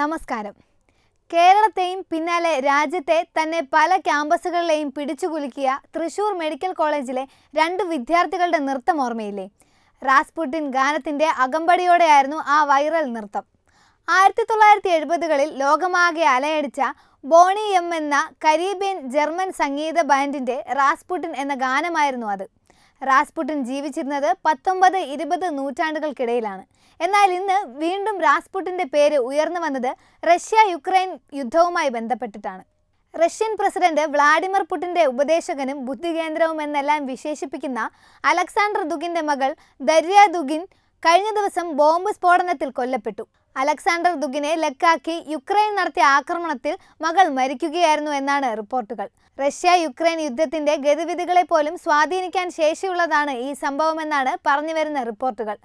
നമസ്കാരം കേരളത്തെയും പിന്നാലെ രാജ്യത്തെ തന്നെ പല ക്യാമ്പസുകളിലെയും പിടിച്ചുകുലുക്കിയ തൃശൂർ മെഡിക്കൽ കോളേജിലെ രണ്ട് വിദ്യാർത്ഥികളുടെ നൃത്തം ഓർമ്മയില്ലേ റാസ്പുട്ടിൻ ഗാനത്തിൻ്റെ അകമ്പടിയോടെയായിരുന്നു ആ വൈറൽ നൃത്തം ആയിരത്തി തൊള്ളായിരത്തി എഴുപതുകളിൽ ലോകമാകെ അലയടിച്ച ബോണി എം എന്ന കരീബിയൻ ജർമ്മൻ സംഗീത ബാൻഡിൻ്റെ റാസ്പുട്ടിൻ എന്ന ഗാനമായിരുന്നു അത് റാസ്പുട്ടിൻ ജീവിച്ചിരുന്നത് പത്തൊമ്പത് ഇരുപത് നൂറ്റാണ്ടുകൾക്കിടയിലാണ് എന്നാൽ ഇന്ന് വീണ്ടും റാസ്പുട്ടിൻ്റെ പേര് ഉയർന്നു വന്നത് റഷ്യ യുക്രൈൻ യുദ്ധവുമായി ബന്ധപ്പെട്ടിട്ടാണ് റഷ്യൻ പ്രസിഡന്റ് വ്ളാഡിമിർ പുട്ടിൻ്റെ ഉപദേശകനും ബുദ്ധികേന്ദ്രവും എന്നെല്ലാം വിശേഷിപ്പിക്കുന്ന അലക്സാണ്ടർ ദുഗിൻ്റെ മകൾ ദര്യ ദുഗിൻ കഴിഞ്ഞ ദിവസം ബോംബ് സ്ഫോടനത്തിൽ കൊല്ലപ്പെട്ടു അലക്സാണ്ടർ ദുഗിനെ ലക്കാക്കി യുക്രൈൻ നടത്തിയ ആക്രമണത്തിൽ മകൾ മരിക്കുകയായിരുന്നു എന്നാണ് റിപ്പോർട്ടുകൾ റഷ്യ യുക്രൈൻ യുദ്ധത്തിന്റെ ഗതിവിധികളെ പോലും സ്വാധീനിക്കാൻ ശേഷിയുള്ളതാണ് ഈ സംഭവമെന്നാണ് പറഞ്ഞുവരുന്ന റിപ്പോർട്ടുകൾ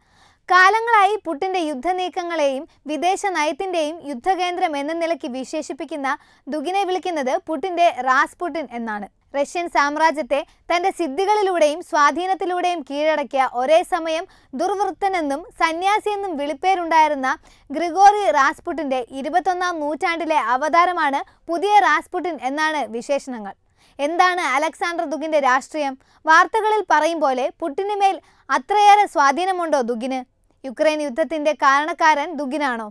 കാലങ്ങളായി പുട്ടിന്റെ നീക്കങ്ങളെയും വിദേശ നയത്തിന്റെയും യുദ്ധകേന്ദ്രം എന്ന നിലയ്ക്ക് വിശേഷിപ്പിക്കുന്ന ദുഗിനെ വിളിക്കുന്നത് പുട്ടിന്റെ റാസ് പുട്ടിൻ എന്നാണ് റഷ്യൻ സാമ്രാജ്യത്തെ തന്റെ സിദ്ധികളിലൂടെയും സ്വാധീനത്തിലൂടെയും കീഴടക്കിയ ഒരേ സമയം ദുർവൃത്തനെന്നും സന്യാസിയെന്നും വിളിപ്പേരുണ്ടായിരുന്ന ഗ്രിഗോറി റാസ്പുട്ടിന്റെ ഇരുപത്തൊന്നാം നൂറ്റാണ്ടിലെ അവതാരമാണ് പുതിയ റാസ്പുട്ടിൻ എന്നാണ് വിശേഷണങ്ങൾ എന്താണ് അലക്സാണ്ടർ ദുഗിന്റെ രാഷ്ട്രീയം വാർത്തകളിൽ പറയും പോലെ പുട്ടിനുമേൽ അത്രയേറെ സ്വാധീനമുണ്ടോ ദുഗിന് യുക്രൈൻ യുദ്ധത്തിന്റെ കാരണക്കാരൻ ദുഗിനാണോ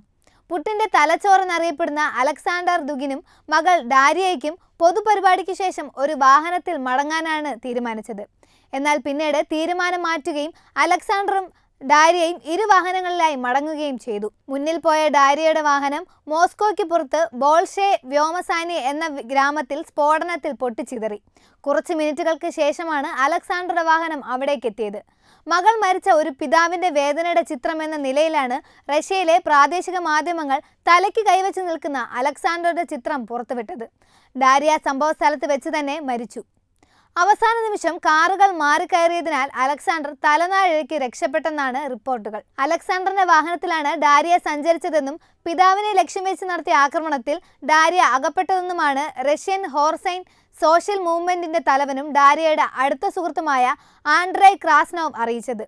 പുട്ടിന്റെ തലച്ചോറെന്നറിയപ്പെടുന്ന അലക്സാണ്ടർ ദുഗിനും മകൾ ഡാരിയയ്ക്കും പൊതുപരിപാടിക്ക് ശേഷം ഒരു വാഹനത്തിൽ മടങ്ങാനാണ് തീരുമാനിച്ചത് എന്നാൽ പിന്നീട് തീരുമാനം മാറ്റുകയും അലക്സാണ്ടറും ഡാരിയയും ഇരുവാഹനങ്ങളിലായി മടങ്ങുകയും ചെയ്തു മുന്നിൽ പോയ ഡാരിയയുടെ വാഹനം മോസ്കോയ്ക്ക് പുറത്ത് ബോൾഷെ വ്യോമസാനി എന്ന ഗ്രാമത്തിൽ സ്ഫോടനത്തിൽ പൊട്ടിച്ചിതറി കുറച്ച് മിനിറ്റുകൾക്ക് ശേഷമാണ് അലക്സാണ്ടറുടെ വാഹനം അവിടേക്ക് എത്തിയത് മകൾ മരിച്ച ഒരു പിതാവിന്റെ വേദനയുടെ ചിത്രം എന്ന നിലയിലാണ് റഷ്യയിലെ പ്രാദേശിക മാധ്യമങ്ങൾ തലയ്ക്ക് കൈവച്ച് നിൽക്കുന്ന അലക്സാണ്ടറുടെ ചിത്രം പുറത്തുവിട്ടത് ഡാരിയ സംഭവ സ്ഥലത്ത് വെച്ച് തന്നെ മരിച്ചു അവസാന നിമിഷം കാറുകൾ മാറിക്കയറിയതിനാൽ അലക്സാണ്ടർ തലനാഴിക്ക് രക്ഷപ്പെട്ടെന്നാണ് റിപ്പോർട്ടുകൾ അലക്സാണ്ടറിന്റെ വാഹനത്തിലാണ് ഡാരിയ സഞ്ചരിച്ചതെന്നും പിതാവിനെ ലക്ഷ്യം വെച്ച് നടത്തിയ ആക്രമണത്തിൽ ഡാരിയ അകപ്പെട്ടതെന്നുമാണ് റഷ്യൻ ഹോർസൈൻ സോഷ്യൽ മൂവ്മെന്റിന്റെ തലവനും ഡാരിയയുടെ അടുത്ത സുഹൃത്തുമായ ആൻഡ്രൈ ക്രാസ്നോവ് അറിയിച്ചത്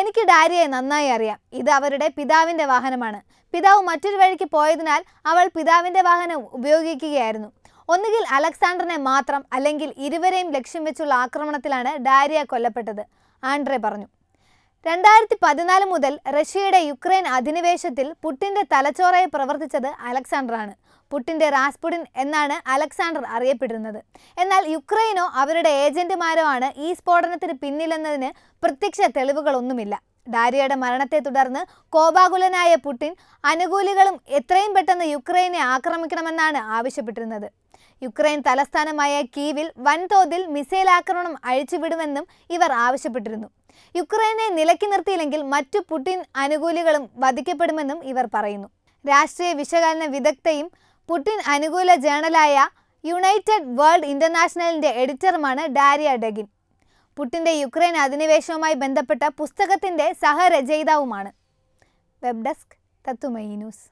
എനിക്ക് ഡാരിയെ നന്നായി അറിയാം ഇത് അവരുടെ പിതാവിന്റെ വാഹനമാണ് പിതാവ് മറ്റൊരു വഴിക്ക് പോയതിനാൽ അവൾ പിതാവിന്റെ വാഹനം ഉപയോഗിക്കുകയായിരുന്നു ഒന്നുകിൽ അലക്സാണ്ടറിനെ മാത്രം അല്ലെങ്കിൽ ഇരുവരെയും ലക്ഷ്യം വെച്ചുള്ള ആക്രമണത്തിലാണ് ഡാരിയ കൊല്ലപ്പെട്ടത് ആൻഡ്രെ പറഞ്ഞു രണ്ടായിരത്തി പതിനാല് മുതൽ റഷ്യയുടെ യുക്രൈൻ അധിനിവേശത്തിൽ പുട്ടിൻ്റെ തലച്ചോറായി പ്രവർത്തിച്ചത് അലക്സാണ്ടറാണ് പുട്ടിൻ്റെ റാസ്പുടിൻ എന്നാണ് അലക്സാണ്ടർ അറിയപ്പെടുന്നത് എന്നാൽ യുക്രൈനോ അവരുടെ ഏജന്റുമാരോ ആണ് ഈ സ്ഫോടനത്തിന് പിന്നിലെന്നതിന് പ്രത്യക്ഷ തെളിവുകളൊന്നുമില്ല ഡാരിയയുടെ മരണത്തെ തുടർന്ന് കോപാകുലനായ പുടിൻ അനുകൂലികളും എത്രയും പെട്ടെന്ന് യുക്രൈനെ ആക്രമിക്കണമെന്നാണ് ആവശ്യപ്പെട്ടിരുന്നത് യുക്രൈൻ തലസ്ഥാനമായ കീവിൽ വൻതോതിൽ മിസൈൽ ആക്രമണം അഴിച്ചുവിടുമെന്നും ഇവർ ആവശ്യപ്പെട്ടിരുന്നു യുക്രൈനെ നിലക്കി നിർത്തിയില്ലെങ്കിൽ മറ്റു പുടിൻ അനുകൂലികളും വധിക്കപ്പെടുമെന്നും ഇവർ പറയുന്നു രാഷ്ട്രീയ വിശകലന വിദഗ്ധയും പുടിൻ അനുകൂല ജേണലായ യുണൈറ്റഡ് വേൾഡ് ഇന്റർനാഷണലിന്റെ എഡിറ്ററുമാണ് ഡാരിയ ഡെഗിൻ പുട്ടിൻ്റെ യുക്രൈൻ അധിനിവേശവുമായി ബന്ധപ്പെട്ട പുസ്തകത്തിൻ്റെ സഹരചയിതാവുമാണ് വെബ് ഡെസ്ക് തത്തുമൈ ന്യൂസ്